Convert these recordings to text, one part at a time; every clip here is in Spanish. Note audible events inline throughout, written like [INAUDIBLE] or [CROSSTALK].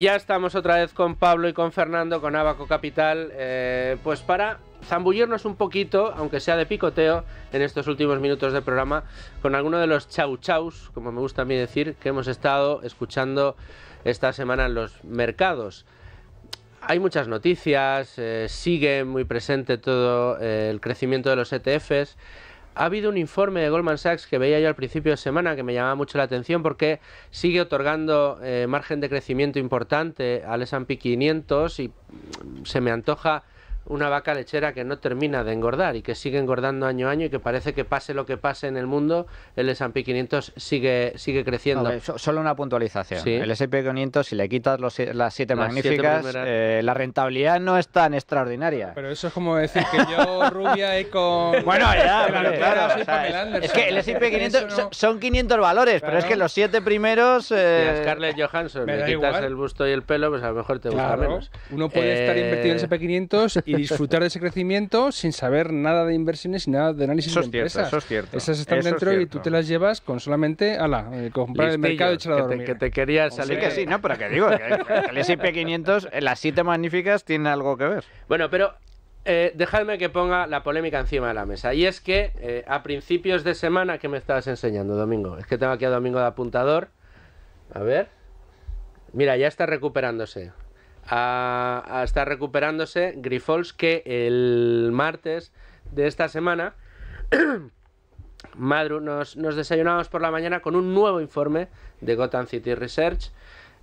Ya estamos otra vez con Pablo y con Fernando, con Abaco Capital, eh, pues para zambullirnos un poquito, aunque sea de picoteo, en estos últimos minutos de programa, con alguno de los chau chaus, como me gusta a mí decir, que hemos estado escuchando esta semana en los mercados. Hay muchas noticias, eh, sigue muy presente todo eh, el crecimiento de los ETFs. Ha habido un informe de Goldman Sachs que veía yo al principio de semana que me llamaba mucho la atención porque sigue otorgando eh, margen de crecimiento importante al S&P 500 y mm, se me antoja una vaca lechera que no termina de engordar y que sigue engordando año a año y que parece que pase lo que pase en el mundo, el S&P 500 sigue, sigue creciendo. solo una puntualización. El S&P 500, si le quitas las siete magníficas, eh, la rentabilidad no es tan extraordinaria. Pero eso es como decir que yo rubia y con... [LAUGHS] Bueno, ya, claro, es, que el S&P 500 son, 500 valores, pero es que los siete primeros... Eh... Scarlett Johansson le quitas el busto y el pelo, pues a lo mejor te gusta menos. Uno puede estar invertido en eh, S&P 500 y disfrutar de ese crecimiento sin saber nada de inversiones y nada de análisis de empresas. eso es cierto. Esas están dentro y tú te las llevas con solamente, ala, la eh, comprar el mercado y echar a dormir. Que te, quería salir. Sí que sí, no, pero que digo, el S&P 500, eh, las siete magníficas tiene algo que ver. Bueno, pero eh, dejadme que ponga la polémica encima de la mesa. Y es que eh, a principios de semana, que me estabas enseñando, Domingo? Es que tengo aquí a Domingo de apuntador. A ver. Mira, ya está recuperándose a, estar recuperándose Grifols que el martes de esta semana [CLEARS THROAT] Madru nos, desayunamos por la mañana con un nuevo informe de Gotham City Research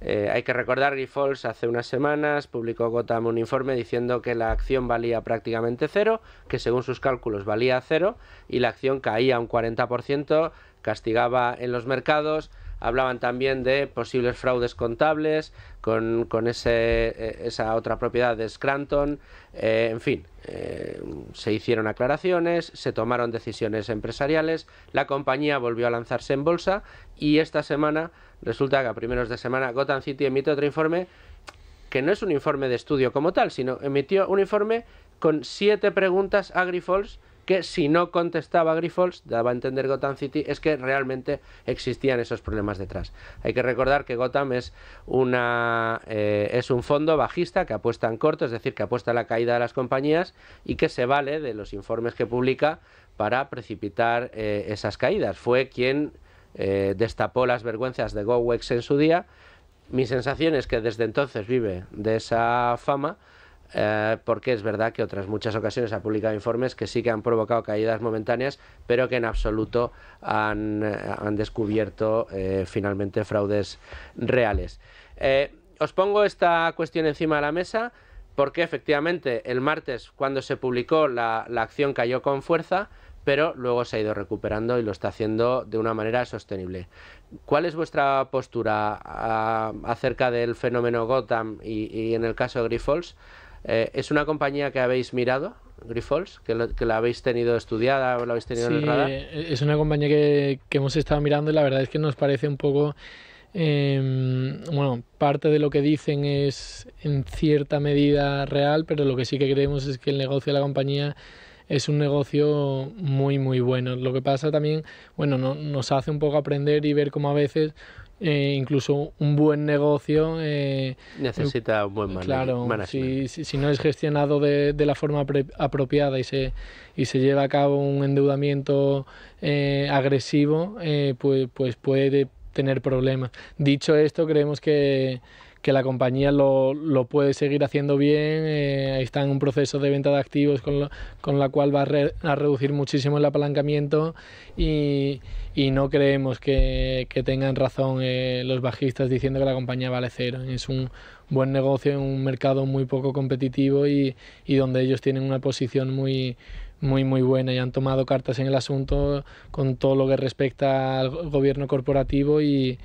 eh, hay que recordar Grifols hace unas semanas publicó Gotham un informe diciendo que la acción valía prácticamente cero, que según sus cálculos valía cero y la acción caía un 40%, castigaba en los mercados, hablaban también de posibles fraudes contables con, con ese, eh, esa otra propiedad de Scranton, eh, en fin, eh, se hicieron aclaraciones, se tomaron decisiones empresariales, la compañía volvió a lanzarse en bolsa y esta semana, resulta que a primeros de semana, Gotham City emitió otro informe que no es un informe de estudio como tal, sino emitió un informe con siete preguntas a que si no contestaba Grifols, daba a entender Gotham City, es que realmente existían esos problemas detrás. Hay que recordar que Gotham es, eh, es un fondo bajista que apuesta en corto, es decir, que apuesta a la caída de las compañías y que se vale de los informes que publica para precipitar eh, esas caídas. Fue quien eh, destapó las vergüenzas de GoWex en su día. Mi sensación es que desde entonces vive de esa fama eh, porque es verdad que otras muchas ocasiones ha publicado informes que sí que han provocado caídas momentáneas, pero que en absoluto han, eh, descubierto eh, finalmente fraudes reales. os pongo esta cuestión encima de la mesa porque efectivamente el martes cuando se publicó la, acción cayó con fuerza, pero luego se ha ido recuperando y lo está haciendo de una manera sostenible. ¿Cuál es vuestra postura ah, acerca del fenómeno Gotham y, en el caso de Grifols? Eh, ¿Es una compañía que habéis mirado, Grifols? ¿Que, que la habéis tenido estudiada o la habéis tenido en el radar? Eh, es una compañía que, hemos estado mirando y la verdad es que nos parece un poco. Em, bueno, parte de lo que dicen es en cierta medida real, pero lo que sí que creemos es que el negocio de la compañía es un negocio muy, muy bueno. Lo que pasa también, bueno, no, nos hace un poco aprender y ver cómo a veces eh, incluso un buen negocio eh, necesita un buen manejo claro, Si, si, no es gestionado de, de la forma apropiada y se, y se lleva a cabo un endeudamiento eh, agresivo, eh, pues, pues puede tener problemas. Dicho esto, creemos que que la compañía lo, puede seguir haciendo bien, eh, está en un proceso de venta de activos con, la cual va a, reducir muchísimo el apalancamiento y, no creemos que, tengan razón eh, los bajistas diciendo que la compañía vale cero. Es un buen negocio en un mercado muy poco competitivo y, y donde ellos tienen una posición muy, muy muy buena y han tomado cartas en el asunto con todo lo que respecta al gobierno corporativo y,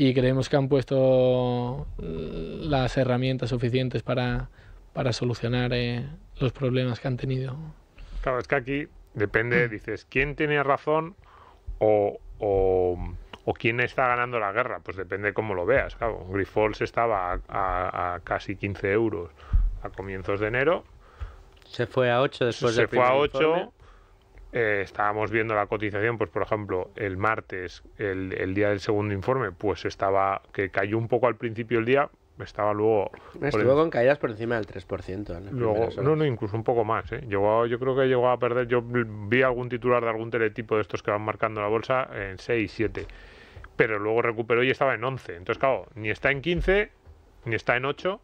y creemos que han puesto mm, las herramientas suficientes para, solucionar eh, los problemas que han tenido. Claro, es que aquí depende, mm. dices, ¿quién tiene razón o, quién está ganando la guerra? Pues depende cómo lo veas. Claro, Grifols estaba a, casi 15 euros a comienzos de enero. Se fue a 8 después se Se fue a 8 eh, estábamos viendo la cotización, pues por ejemplo, el martes, el, el, día del segundo informe, pues estaba, que cayó un poco al principio el día, estaba luego... Estuvo con caídas por encima del 3%. Luego, no, no, incluso un poco más. ¿eh? Llegó, yo creo que llegó a perder, yo vi algún titular de algún teletipo de estos que van marcando la bolsa en 6, 7, pero luego recuperó y estaba en 11. Entonces, claro, ni está en 15, ni está en 8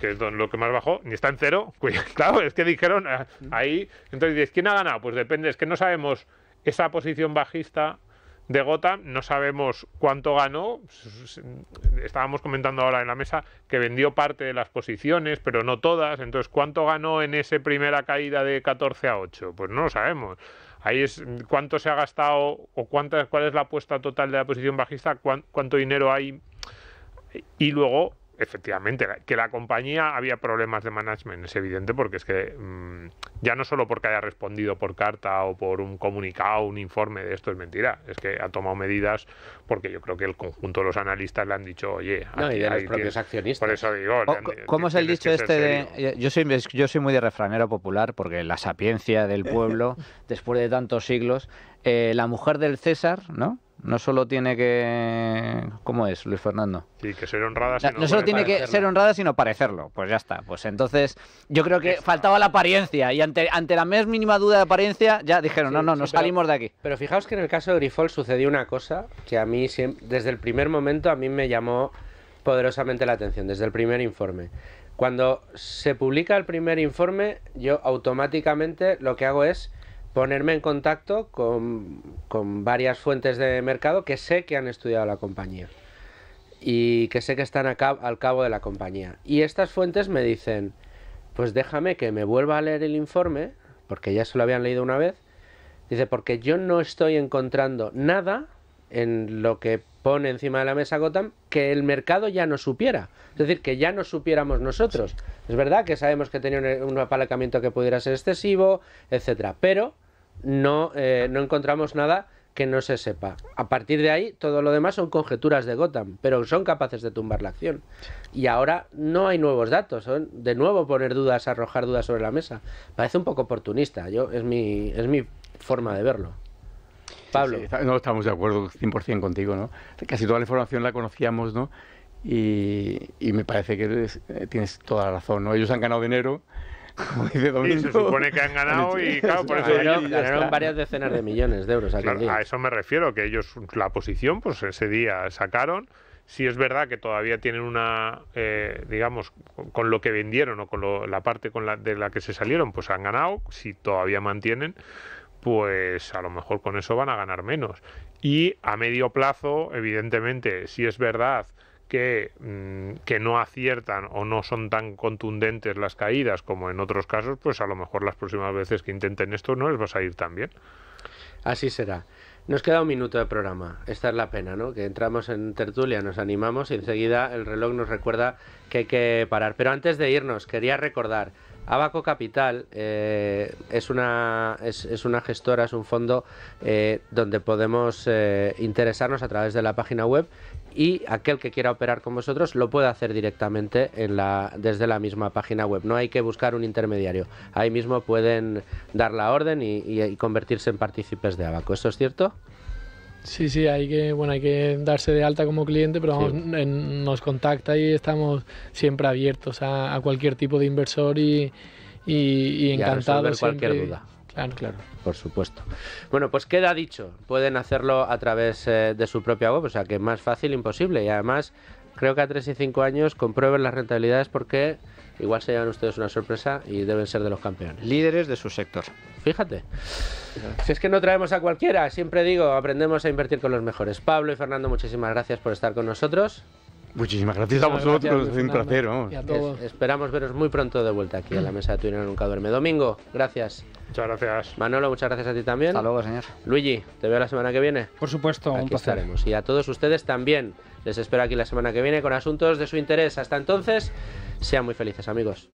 que es lo que más bajó, ni está en cero. [LAUGHS] Claro, es que dijeron ah, ahí. Entonces dices, ¿quién ha ganado? Pues depende, es que no sabemos esa posición bajista de Gota, no sabemos cuánto ganó. Pues, estábamos comentando ahora en la mesa que vendió parte de las posiciones, pero no todas. Entonces, ¿cuánto ganó en esa primera caída de 14 a 8? Pues no lo sabemos. Ahí es cuánto se ha gastado o cuál es la apuesta total de la posición bajista, cuánto dinero hay. Y luego efectivamente, que la compañía había problemas de management, es evidente, porque es que mm, ya no solo porque haya respondido por carta o por un comunicado, un informe de esto es mentira, es que ha tomado medidas porque yo creo que el conjunto de los analistas le han dicho, oye, no, y los propios accionistas. Por eso digo, oh, ¿cómo es el dicho este de, eh, yo soy yo soy muy de refranero popular porque la sapiencia del pueblo [LAUGHS] después de tantos siglos, eh, la mujer del César, ¿no? No solo tiene que. ¿Cómo es, Luis Fernando? Sí, que ser honrada. Sino no, solo tiene que ser honrada, sino parecerlo. Pues ya está. Pues entonces, yo creo que faltaba la apariencia. Y ante, la más mínima duda de apariencia, ya dijeron, no, no, nos salimos de aquí. Pero fijaos que en el caso de Grifol sucedió una cosa que a mí, desde el primer momento, a mí me llamó poderosamente la atención, desde el primer informe. Cuando se publica el primer informe, yo automáticamente lo que hago es ponerme en contacto con, con varias fuentes de mercado que sé que han estudiado la compañía y que sé que están al cabo de la compañía. Y estas fuentes me dicen, pues déjame que me vuelva a leer el informe, porque ya se lo habían leído una vez, dice, porque yo no estoy encontrando nada en lo que pone encima de la mesa Gotham que el mercado ya no supiera. Es decir, que ya no supiéramos nosotros. Es verdad que sabemos que tenía un, apalancamiento que pudiera ser excesivo, etcétera, pero eh, no, encontramos nada que no se sepa. A partir de ahí, todo lo demás son conjeturas de Gotham, pero son capaces de tumbar la acción. Y ahora no hay nuevos datos, de nuevo poner dudas, arrojar dudas sobre la mesa. Parece un poco oportunista, yo es mi, es mi forma de verlo. Pablo. no estamos de acuerdo 100% contigo, ¿no? Casi toda la información la conocíamos, ¿no? Y, me parece que eh, tienes toda la razón, ¿no? Ellos han ganado dinero. y se supone que han ganado y claro, por eso ganaron, varias decenas de millones de euros. Claro, a eso me refiero, que ellos la posición, pues ese día sacaron si es verdad que todavía tienen una, eh, digamos, con lo que vendieron o con la parte con de la que se salieron, pues han ganado, si todavía mantienen pues a lo mejor con eso van a ganar menos. Y a medio plazo, evidentemente, si es verdad que, mm, que, no aciertan o no son tan contundentes las caídas como en otros casos, pues a lo mejor las próximas veces que intenten esto no les va a salir tan bien. Así será. Nos queda un minuto de programa. Esta es la pena, ¿no? Que entramos en tertulia, nos animamos y enseguida el reloj nos recuerda que hay que parar. Pero antes de irnos, quería recordar Abaco Capital eh, es, una, es, una gestora, es un fondo eh, donde podemos eh, interesarnos a través de la página web y aquel que quiera operar con vosotros lo puede hacer directamente desde la misma página web. No hay que buscar un intermediario. Ahí mismo pueden dar la orden y, convertirse en partícipes de Abaco. ¿Esto es cierto? Sí, sí, hay que, bueno, hay que darse de alta como cliente, pero nos contacta y estamos siempre abiertos a, cualquier tipo de inversor y, y, y encantados. cualquier duda. Claro. claro. Por supuesto. Bueno, pues queda dicho. Pueden hacerlo a través eh, de su propia web, o sea que es más fácil imposible. Y además, creo que a 3 y 5 años comprueben las rentabilidades porque Igual se llevan ustedes una sorpresa y deben ser de los campeones. Líderes de su sector. Fíjate. Si es que no traemos a cualquiera, siempre digo, aprendemos a invertir con los mejores. Pablo y Fernando, muchísimas gracias por estar con nosotros. Muchísimas gracias a vosotros, es un placer. esperamos veros muy pronto de vuelta aquí en la mesa de Twitter Nunca Duerme. Domingo, gracias. Muchas gracias. Manolo, muchas gracias a ti también. Hasta luego, señor. Luigi, te veo la semana que viene. Por supuesto, un placer. estaremos. Y a todos ustedes también. Les espero aquí la semana que viene con asuntos de su interés. Hasta entonces. Sean muy felices amigos.